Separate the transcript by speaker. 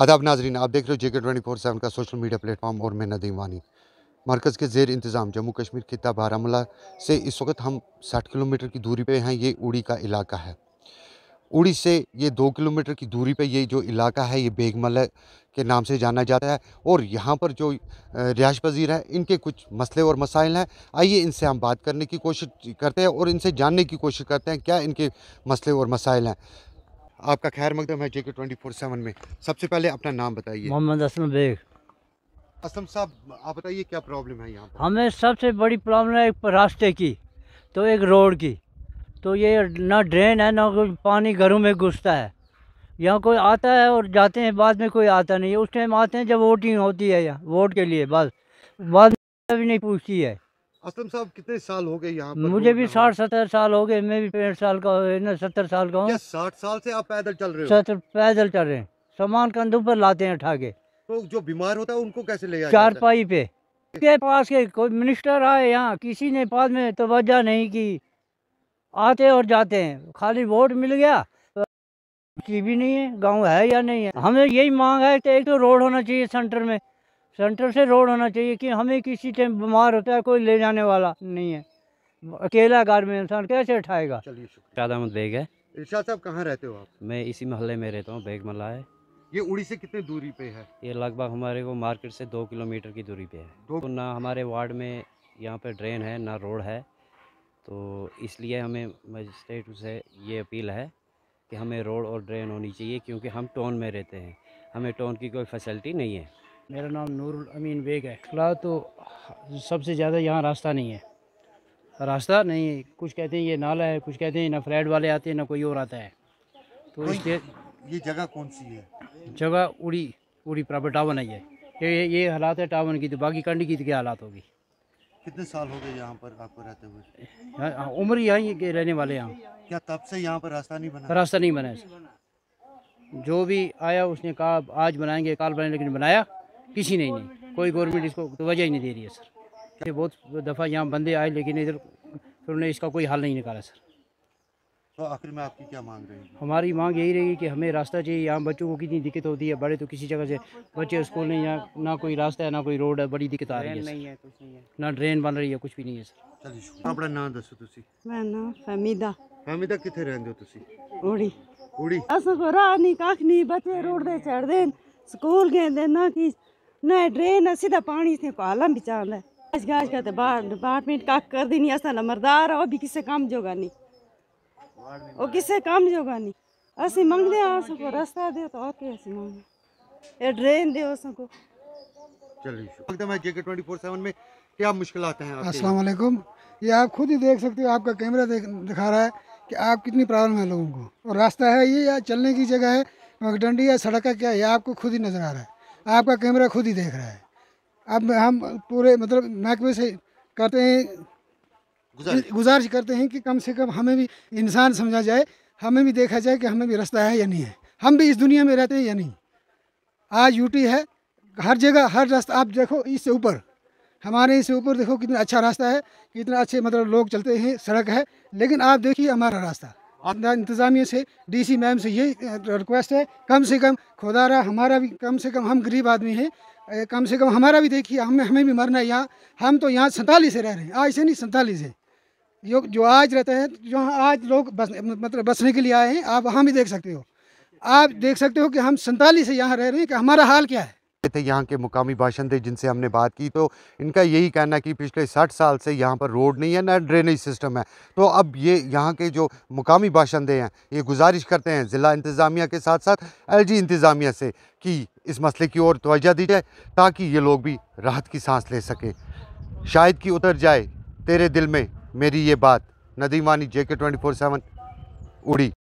Speaker 1: अदाब नाजरीन आप देख रहे हो जेके ट्वेंटी फोर सेवन का सोशल मीडिया प्लेटफॉर्म और मैं नदीम वानी मरकज़ के जेर इंतज़ाम जम्मू कश्मीर खिता बारामूला से इस वक्त हम साठ किलोमीटर की दूरी पर हैं ये उड़ी का इलाका है उड़ी से ये दो किलोमीटर की दूरी पर ये जो इलाका है ये बेगमल के नाम से जाना जाता है और यहाँ पर जो रिहाश पजीर हैं इनके कुछ मसले और मसाइल हैं आइए इनसे हम बात करने की कोशिश करते हैं और इनसे जानने की कोशिश करते हैं क्या इनके मसले और मसाइल हैं आपका खैर मकदम है जेके ट्वेंटी फोर सेवन में सबसे पहले अपना नाम बताइए मोहम्मद असलम बेग असलम साहब आप बताइए क्या प्रॉब्लम है यहाँ
Speaker 2: हमें सबसे बड़ी प्रॉब्लम है एक रास्ते की तो एक रोड की तो ये ना ड्रेन है ना कोई पानी घरों में घुसता है यहाँ कोई आता है और जाते हैं बाद में कोई आता नहीं उस टाइम आते हैं जब वोटिंग होती है यहाँ वोट के लिए बस बाद में भी नहीं पूछती है
Speaker 1: असलम साहब कितने साल हो गए यहाँ मुझे
Speaker 2: भी साठ सत्तर साल हो गए मैं भी पैंठ साल
Speaker 1: का सत्तर साल का हूँ साठ साल से आप पैदल चल रहे हो
Speaker 2: पैदल चल रहे हैं सामान कंधों पर लाते हैं उठा के
Speaker 1: तो जो बीमार होता है उनको कैसे ले चार
Speaker 2: पाई पे के पास के कोई मिनिस्टर आए यहाँ किसी ने पास में तोज्जा नहीं की आते और जाते हैं खाली वोट मिल गया तो की भी नहीं है गांव है या नहीं है हमें यही मांग है कि एक तो रोड होना चाहिए सेंटर में सेंटर से रोड होना चाहिए कि हमें किसी टाइम बीमार होता है कोई ले जाने वाला नहीं है अकेला घर में इंसान कैसे उठाएगा चलिए
Speaker 3: मत बेग है
Speaker 1: इरशाद साहब कहाँ रहते हो आप
Speaker 3: मैं इसी मोहल्ले में रहता हूँ बेग मल्ला है
Speaker 1: ये उड़ी से कितनी दूरी पे है
Speaker 3: ये लगभग हमारे को मार्केट से दो किलोमीटर की दूरी पे है तो ना हमारे वार्ड में यहाँ पर ड्रेन है ना रोड है तो इसलिए हमें मजिस्ट्रेट से ये अपील है कि हमें रोड और ड्रेन होनी चाहिए क्योंकि हम टोन में रहते हैं हमें टोन की कोई फैसिलिटी नहीं है मेरा नाम नूरुल अमीन बेग है फिलहाल तो सबसे ज़्यादा यहाँ रास्ता नहीं है रास्ता नहीं कुछ कहते हैं ये नाला है कुछ कहते हैं ना फ्लैट वाले आते हैं ना कोई और आता है तो इसके
Speaker 1: ये जगह कौन सी है
Speaker 3: जगह उड़ी उड़ी प्रॉपर टावन है ये ये हालात है टावन की तो बाकी कंडी की तो क्या हालात होगी
Speaker 1: कितने साल हो गए यहाँ पर आपको रहते हुए हाँ, हाँ, उम्र
Speaker 3: यहाँ के रहने वाले यहाँ
Speaker 1: क्या तब से यहाँ पर रास्ता नहीं बना रास्ता नहीं
Speaker 3: बना जो भी आया उसने कहा आज बनाएंगे काल बनाएंगे लेकिन बनाया किसी नहीं नहीं कोई गवर्नमेंट इसको तो वजह ही नहीं दे रही है सर ये बहुत दफ़ा यहाँ बंदे आए लेकिन इधर फिर उन्होंने इसका कोई हल नहीं निकाला सर
Speaker 1: तो आखिर में आपकी क्या मांग रही है
Speaker 3: हमारी मांग यही रहेगी कि हमें रास्ता चाहिए यहाँ बच्चों को कितनी दिक्कत होती है बड़े तो किसी जगह से बच्चे स्कूल नहीं यहाँ ना कोई रास्ता है ना कोई रोड है बड़ी दिक्कत आ रही है ना
Speaker 1: ड्रेन बन रही है कुछ भी नहीं है सर अपना नाम दसो ਤੁਸੀਂ
Speaker 2: ਮੈਂ ਨਾ
Speaker 3: ਫਹਿਮੀਦਾ
Speaker 1: ਫਹਿਮੀਦਾ ਕਿੱਥੇ ਰਹਿੰਦੇ ਹੋ ਤੁਸੀਂ
Speaker 2: नहीं ਉੜੀ ਅਸਾਂ ਕੋ ਰਾਹ ਨਹੀਂ स्कूल गए ਬੱਚੇ ਰੋਡ न ड्रेन सीधा पानी से पाला भी चाहता है आज गाज तो का तो डिपार्टमेंट का कर असा नंबरदार और भी किसे काम जोगा नहीं वो किसे काम जोगा नहीं सबको रास्ता दे तो मांगे
Speaker 4: ये ड्रेन दे सबको
Speaker 1: चलिए में क्या
Speaker 4: हैं ये आप खुद ही देख सकते हो आपका कैमरा दिखा रहा है कि आप कितनी प्रॉब्लम है लोगों को और रास्ता है ये या चलने की जगह है डंडी या सड़क का क्या है आपको खुद ही नज़र आ रहा है आपका कैमरा खुद ही देख रहा है अब हम पूरे मतलब महकमे से करते हैं गुजारिश करते हैं कि कम से कम हमें भी इंसान समझा जाए हमें भी देखा जाए कि हमें भी रास्ता है या नहीं है हम भी इस दुनिया में रहते हैं या नहीं आज यूटी है हर जगह हर रास्ता आप देखो इससे ऊपर हमारे इससे ऊपर देखो कितना अच्छा रास्ता है कितना अच्छे मतलब लोग चलते हैं सड़क है लेकिन आप देखिए हमारा रास्ता इंतज़ामिया से डीसी मैम से ये रिक्वेस्ट है कम से कम खुदा रहा हमारा भी कम से कम हम गरीब आदमी हैं कम से कम हमारा भी देखिए हमें हमें भी मरना है यहाँ हम तो यहाँ सैंतालीस से रह रहे हैं आज से नहीं सैंतालीस है जो जो आज रहते हैं जो आज लोग बस मतलब बसने के लिए आए हैं आप वहाँ भी देख सकते हो आप देख सकते हो कि हम सैंतालीस से यहाँ रह रहे हैं कि हमारा हाल क्या है
Speaker 1: आए थे यहाँ के मुकामी बाशिंदे जिनसे हमने बात की तो इनका यही कहना कि पिछले साठ साल से यहाँ पर रोड नहीं है ना ड्रेनेज सिस्टम है तो अब ये यहाँ के जो मुकामी बाशिंदे हैं ये गुजारिश करते हैं ज़िला इंतज़ामिया के साथ साथ एल जी इंतज़ामिया से कि इस मसले की ओर तोजा दी जाए ताकि ये लोग भी राहत की सांस ले सकें शायद कि उतर जाए तेरे दिल में मेरी ये बात नदीमानी जे के ट्वेंटी फोर सेवन उड़ी